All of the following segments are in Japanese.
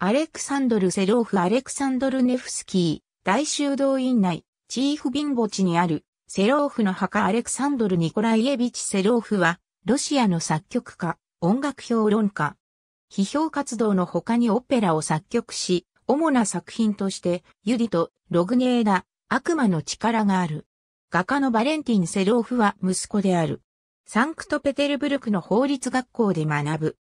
アレクサンドル・セローフ・アレクサンドル・ネフスキー、大修道院内、チーフビン墓地にある、セローフの墓アレクサンドル・ニコライエビチ・セローフは、ロシアの作曲家、音楽評論家。批評活動の他にオペラを作曲し、主な作品として、ユディとログネーダ、悪魔の力がある。画家のバレンティン・セローフは息子である。サンクトペテルブルクの法律学校で学ぶ。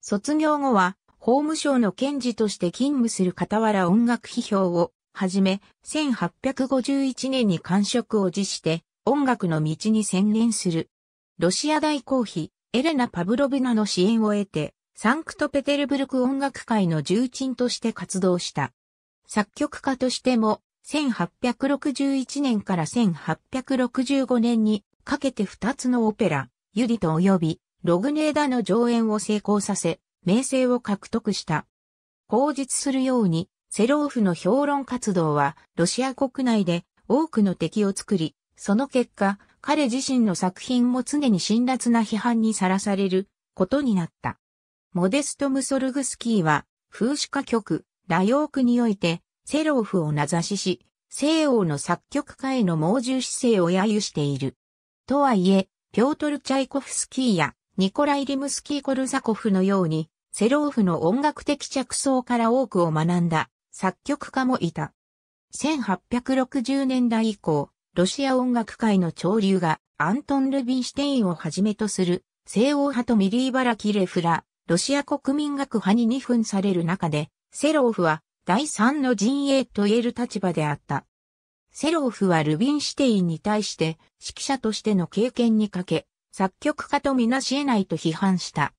卒業後は、法務省の検事として勤務する傍ら音楽批評をはじめ、1851年に官職を辞して音楽の道に専念する。ロシア大公妃、エレナ・パブロブナの支援を得て、サンクトペテルブルク音楽界の重鎮として活動した。作曲家としても、1861年から1865年にかけて2つのオペラ、ユリと及び、ログネーダの上演を成功させ、名声を獲得した。口述するように、セローフの評論活動は、ロシア国内で多くの敵を作り、その結果、彼自身の作品も常に辛辣な批判にさらされることになった。モデスト・ムソルグスキーは、風刺歌曲、ラヨークにおいて、セローフを名指しし、西欧の作曲家への猛獣姿勢を揶揄している。とはいえ、ピョートル・チャイコフスキーや、ニコライ・リムスキー・コルザコフのように、セローフの音楽的着想から多くを学んだ作曲家もいた。1860年代以降、ロシア音楽界の潮流がアントン・ルビンシュテインをはじめとする西欧派とミリー・バラキレフラ、ロシア国民学派に二分される中で、セローフは第三の陣営と言える立場であった。セローフはルビンシュテインに対して指揮者としての経験にかけ、作曲家とみなし得ないと批判した。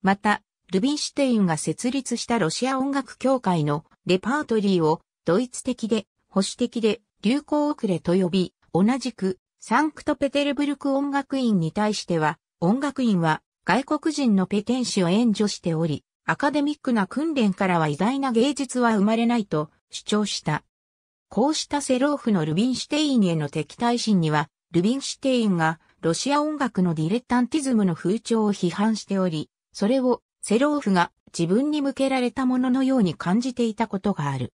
また、ルビンシュテインが設立したロシア音楽協会のレパートリーをドイツ的で保守的で流行遅れと呼び、同じくサンクトペテルブルク音楽院に対しては、音楽院は外国人のペテン師を援助しており、アカデミックな訓練からは偉大な芸術は生まれないと主張した。こうしたセローフのルビンシュテインへの敵対心には、ルビンシュテインがロシア音楽のディレッタンティズムの風潮を批判しており、それをセローフが自分に向けられたもののように感じていたことがある。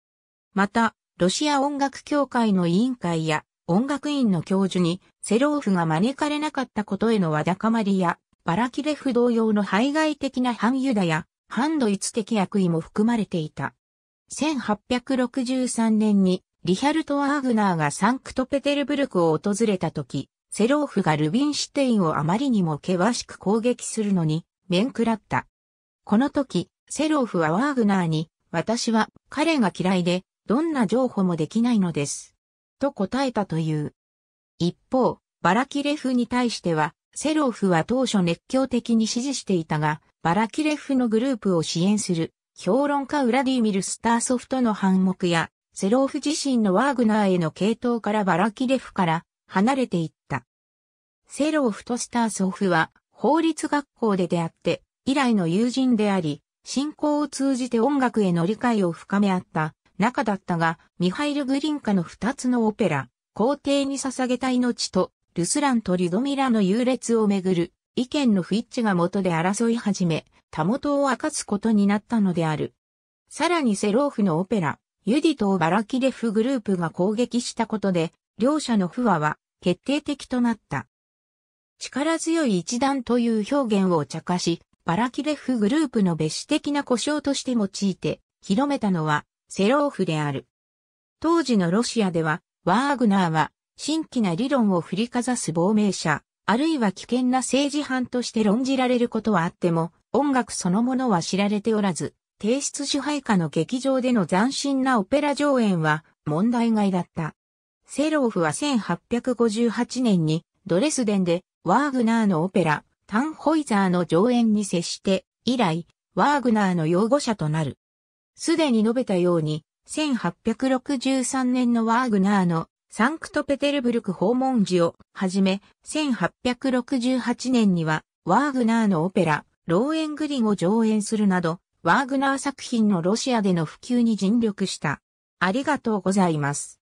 また、ロシア音楽協会の委員会や音楽院の教授にセローフが招かれなかったことへのわだかまりや、バラキレフ同様の排外的な反ユダや反ドイツ的悪意も含まれていた。1863年にリヒャルト・ワーグナーがサンクトペテルブルクを訪れた時、セローフがルビンシュテインをあまりにも険しく攻撃するのに面食らった。この時、セローフはワーグナーに、私は彼が嫌いで、どんな譲歩もできないのです。と答えたという。一方、バラキレフに対しては、セローフは当初熱狂的に支持していたが、バラキレフのグループを支援する、評論家ウラディミル・スターソフトの反目や、セローフ自身のワーグナーへの系統からバラキレフから離れていった。セローフとスターソフは法律学校で出会って以来の友人であり、信仰を通じて音楽への理解を深め合った仲だったが、ミハイル・グリンカの二つのオペラ、皇帝に捧げた命と、ルスランとリュドミラの優劣をめぐる意見の不一致が元で争い始め、たもとを明かすことになったのである。さらにセローフのオペラ、ユディとバラキレフグループが攻撃したことで、両者の不和は決定的となった。力強い一段という表現を茶化し、バラキレフグループの別紙的な呼称として用いて、広めたのは、セローフである。当時のロシアでは、ワーグナーは、新規な理論を振りかざす亡命者、あるいは危険な政治犯として論じられることはあっても、音楽そのものは知られておらず、提出支配下の劇場での斬新なオペラ上演は問題外だった。セローフは1858年にドレスデンでワーグナーのオペラタンホイザーの上演に接して以来、ワーグナーの擁護者となる。すでに述べたように、1863年のワーグナーのサンクトペテルブルク訪問時をはじめ、1868年にはワーグナーのオペラ、ローエングリンを上演するなど、ワーグナー作品のロシアでの普及に尽力した。ありがとうございます。